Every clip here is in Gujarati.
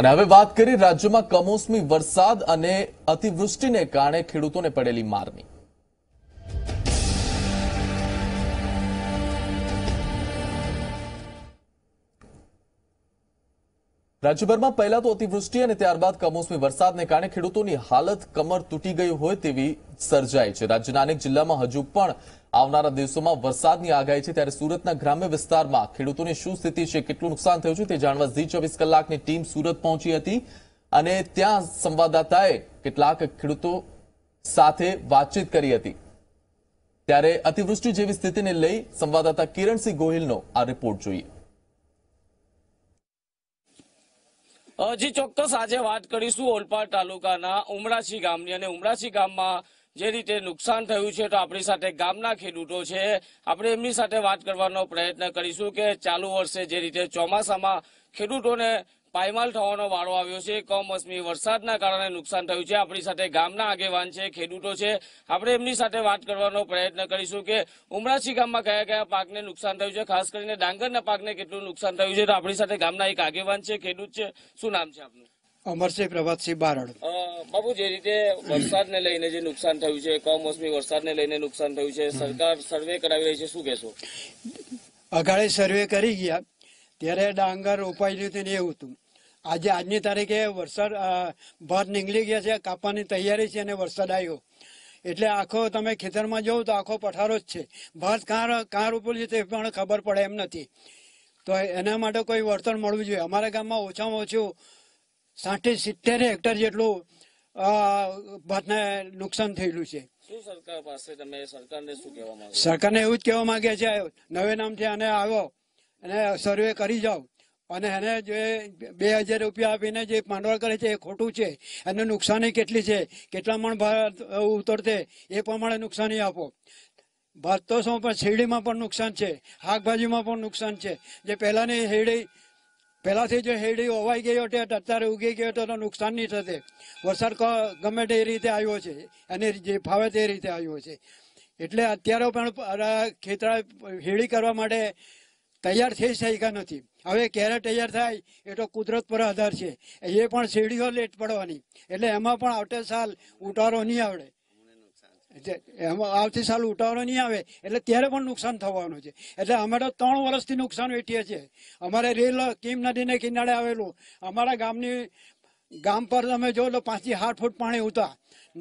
અને હવે વાત કરી રાજ્યમાં કમોસમી વરસાદ અને અતિવૃષ્ટિને કારણે ખેડૂતોને પડેલી મારની રાજ્યભરમાં પહેલા તો અતિવૃષ્ટિ અને ત્યારબાદ કમોસમી વરસાદને કારણે ખેડૂતોની હાલત કમર તૂટી ગઈ હોય તેવી સર્જાઈ છે રાજ્યના અનેક જિલ્લામાં હજુ પણ આવનારા દિવસોમાં વરસાદની આગાહી છે ત્યારે સુરતના ગ્રામ્ય વિસ્તારમાં ખેડૂતોની શું સ્થિતિ છે કેટલું નુકસાન થયું છે તે જાણવા ઝી ચોવીસ કલાકની ટીમ સુરત પહોંચી હતી અને ત્યાં સંવાદદાતાએ કેટલાક ખેડૂતો સાથે વાતચીત કરી હતી ત્યારે અતિવૃષ્ટિ જેવી સ્થિતિને લઈ સંવાદદાતા કિરણસિંહ ગોહિલનો આ રિપોર્ટ જોઈએ હજી ચોક્કસ આજે વાત કરીશું ઓલપાડ તાલુકાના ઉમરાશી ગામની અને ઉમરાશી ગામમાં જે રીતે નુકસાન થયું છે તો આપણી સાથે ગામના ખેડૂતો છે આપણે એમની સાથે વાત કરવાનો પ્રયત્ન કરીશું કે ચાલુ વર્ષે જે રીતે ચોમાસામાં ખેડૂતોને પાયમાલ થવાનો વારો આવ્યો છે કમોસમી વરસાદના કારણે નુકસાન થયું છે આપણી સાથે ગામના આગેવાન છે ખેડૂતો છે આપણે એમની સાથે વાત કરવાનો પ્રયત્ન કરીશું કે ઉમરાસી ગામમાં કયા કયા પાકને નુકસાન થયું છે ખાસ કરીને ડાંગરના પાકને કેટલું નુકસાન થયું છે તો આપણી સાથે ગામના એક આગેવાન છે ખેડૂત છે શું નામ છે આપનું અમરસિંહ પ્રભાતસિંહ બારડ બાબુ જે રીતે વરસાદને લઈને જે નુકસાન થયું છે કમોસમી વરસાદને લઈને નુકસાન થયું છે સરકાર સર્વે કરાવી રહી છે શું કહેશો અઘાડે સર્વે કરી ગયા ત્યારે ડાંગર રોપાઈ રહ્યું ને એવું હતું આજે આજની તારીખે વરસાદ ભાત નીકળી ગયા છે કાપવાની તૈયારી છે અને વરસાદ આવ્યો એટલે આખો તમે ખેતરમાં જોવો તો આખો પઠારો જ છે ભાત કાં કાં રોપેલું છે તે પણ ખબર પડે એમ નથી તો એના માટે કોઈ વળતર મળવું જોઈએ અમારા ગામમાં ઓછામાં ઓછું સાઠી સિત્તેર હેક્ટર જેટલું ભાતને નુકસાન થયેલું છે સરકારને એવું જ કહેવા માંગે છે નવે નામથી અને આવો અને સર્વે કરી જાઓ અને એને જે બે હજાર રૂપિયા આપીને જે માંડવાળ કરે છે એ ખોટું છે એને નુકસાની કેટલી છે કેટલા મણ ભાર ઉતરશે એ પ્રમાણે નુકસાની આપો ભાતોસમાં પણ શેરડીમાં પણ નુકસાન છે શાકભાજીમાં પણ નુકસાન છે જે પહેલાંની શેરડી પહેલાંથી જે શેરડી ઓવાઈ ગઈ હતી અત્યારે ઉગી ગઈ હોટે તો નુકસાન નહીં થશે વરસાદ ગમે તે રીતે આવ્યો છે એની જે ફાવે તે રીતે આવ્યો છે એટલે અત્યારે પણ ખેતરા શેરડી કરવા માટે તૈયાર થઈ શક્યા નથી હવે ક્યારે તૈયાર થાય એ તો કુદરત પર આધાર છે એ પણ સીડીઓ લેટ પડવાની એટલે એમાં પણ આવતે સાલ ઉટારો નહીં આવડે એમાં આવતી સાલ ઉટારો નહીં આવે એટલે ત્યારે પણ નુકસાન થવાનું છે એટલે અમે તો ત્રણ વર્ષથી નુકસાન વેઠીએ છીએ અમારે રેલ કીમ નદીને કિનારે આવેલું અમારા ગામની ગામ પર તમે જો તો પાંચથી આઠ ફૂટ પાણી ઉતા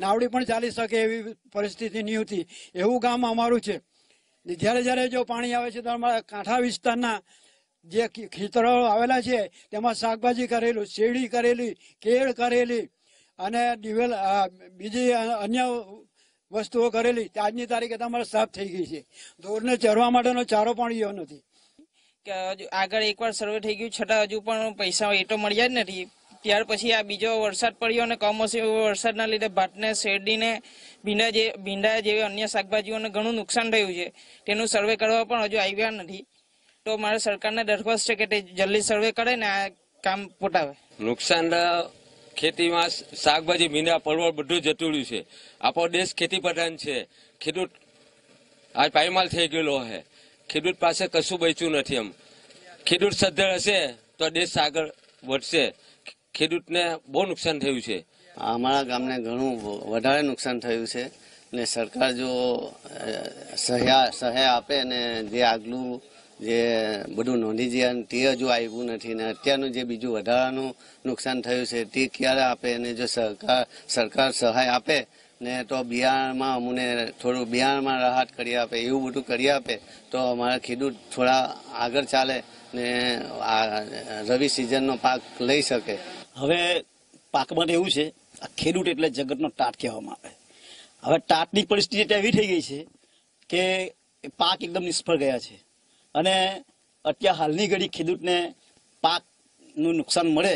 નાવડી પણ ચાલી શકે એવી પરિસ્થિતિ નહીં હતી એવું ગામ અમારું છે જ્યારે જ્યારે જો પાણી આવે છે તો અમારા કાંઠા વિસ્તારના જે ખેતરો આવેલા છે તેમાં શાકભાજી કરેલું શેરડી કરેલી કેળ કરેલી અને દિવેલ બીજી અન્ય વસ્તુઓ કરેલી આજની તારીખે તમારે સાફ થઈ ગઈ છે ઢોરને ચરવા માટેનો ચારો પણ ગયો નથી આગળ એકવાર સર્વે થઈ ગયું છતાં હજુ પણ પૈસા એટો મળ્યા જ નથી ત્યાર પછી આ બીજો વરસાદ પડ્યો અને કમોસમી વરસાદના લીધે ભાતને શેરડીને ભીંડા જે ભીંડા જેવી અન્ય શાકભાજીઓને ઘણું નુકસાન થયું છે તેનું સર્વે કરવા પણ હજુ આવ્યા નથી તો મારે સરકારને દરખાસ્ત છે કે તે જલ્દી સર્વે કરે ને આ કામ પોટાવે નુકસાન ખેતીમાં શાકભાજી ભીંડા પરવળ બધું જતું છે આપણો દેશ ખેતી પ્રધાન છે ખેડૂત આજ પાયમાલ થઈ ગયેલો હે ખેડૂત પાસે કશું બચ્યું નથી એમ ખેડૂત સદ્ધર હશે તો દેશ આગળ વધશે ખેડૂતને બહુ નુકસાન થયું છે અમારા ગામને ઘણું વધારે નુકસાન થયું છે ને સરકાર જો સહાય સહાય આપે ને જે આગલું જે બધું નોંધી જાય જ્યાં તે હજુ આવ્યું નથી ને અત્યારનું જે બીજું વધારાનું નુકસાન થયું છે તે ક્યારે આપે અને જો સરકાર સરકાર સહાય આપે ને તો બિહારમાં અમને થોડું બિહારમાં રાહત કરી આપે એવું બધું કરી આપે તો અમારા ખેડૂત થોડા આગળ ચાલે ને આ રવિ સિઝનનો પાક લઈ શકે હવે પાકમાં એવું છે આ ખેડૂત એટલે જગતનો ટાટ કહેવામાં આવે હવે ટાટની પરિસ્થિતિ એવી થઈ ગઈ છે કે પાક એકદમ નિષ્ફળ ગયા છે અને અત્યારે હાલની ઘડી ખેડૂતને પાકનું નુકસાન મળે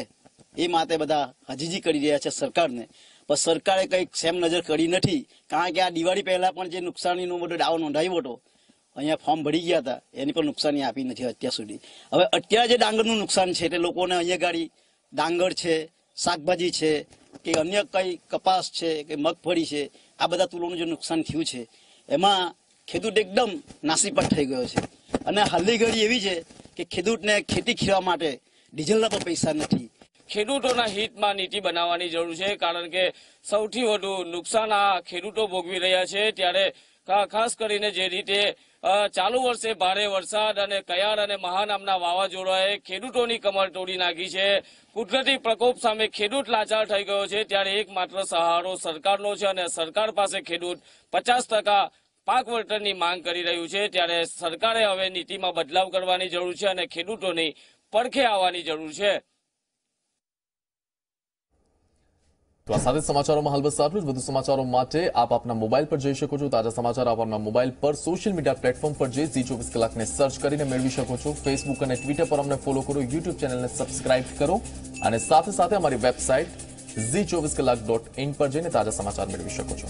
એ માટે બધા હજીજી કરી રહ્યા છે સરકારને પણ સરકારે કંઈક સેમ નજર કરી નથી કારણ કે આ દિવાળી પહેલાં પણ જે નુકસાનીનો બધો દાવો નોંધાયો હતો અહીંયા ફોર્મ ભરી ગયા હતા એની પણ નુકસાની આપી નથી અત્યાર સુધી હવે અત્યારે જે ડાંગરનું નુકસાન છે એટલે લોકોને અહીંયા ગાડી ડાંગર છે શાકભાજી છે કે અન્ય કંઈ કપાસ છે કે મગફળી છે આ બધા તુલોનું જે નુકસાન થયું છે એમાં ખેડૂત એકદમ નાસીપાટ થઈ ગયો છે અને હાલની ઘડી એવી છે કે ખેડૂતને ખેતી ખીરવા માટે ડીઝલના પણ પૈસા નથી ખેડૂતોના હિતમાં નીતિ બનાવવાની જરૂર છે કારણ કે સૌથી વધુ નુકસાન આ ખેડૂતો ભોગવી રહ્યા છે ત્યારે ખાસ કરીને જે રીતે ચાલુ વર્ષે ભારે વરસાદ અને કયાર અને મહાનામના વાવાઝોડાએ ખેડૂતોની કમર તોડી નાખી છે કુદરતી પ્રકોપ સામે ખેડૂત લાચાર થઈ ગયો છે ત્યારે એકમાત્ર સહારો સરકારનો છે અને સરકાર પાસે ખેડૂત પચાસ ટકા પાક વળતરની માંગ કરી રહ્યું છે ત્યારે સરકારે હવે નીતિમાં બદલાવ કરવાની જરૂર છે અને ખેડૂતોની પડખે આવવાની જરૂર છે તો આ સાથે સમાચારોમાં હાલ બસ જ વધુ સમાચારો માટે આપ આપના મોબાઈલ પર જઈ શકો છો તાજા સમાચાર આપ આપના મોબાઈલ પર સોશિયલ મીડિયા પ્લેટફોર્મ પર જે ઝી ચોવીસ કલાકને સર્ચ કરીને મેળવી શકો છો ફેસબુક અને ટ્વિટર પર અમને ફોલો કરો યુટ્યુબ ચેનલને સબસ્ક્રાઇબ કરો અને સાથે સાથે અમારી વેબસાઇટ ઝી ચોવીસ કલાક ડોટ ઇન પર જઈને તાજા સમાચાર મેળવી શકો છો